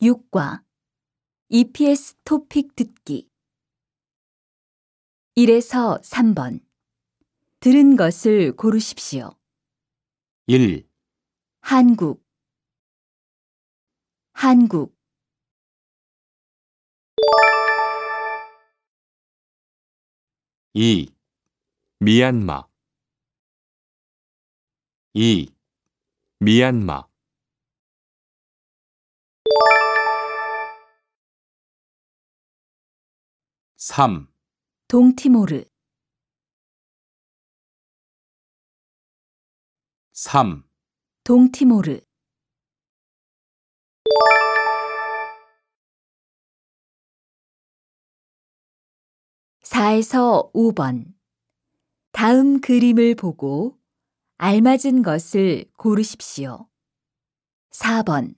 6과 EPS 토픽 듣기 1에서 3번 들은 것을 고르십시오. 1. 한국 한국 2. 미얀마 2. 미얀마 3. 동티모르 3. 동티모르 4에서 5번 다음 그림을 보고 알맞은 것을 고르십시오. 4번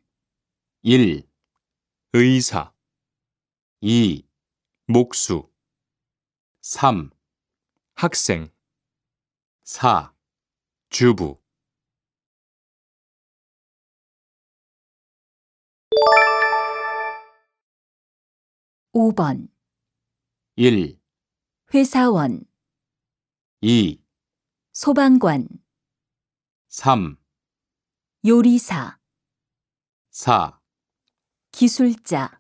1. 의사 2. 목수 3. 학생 4. 주부 5번 1, 회사원, 2, 소방관, 3, 요리사, 4 기술자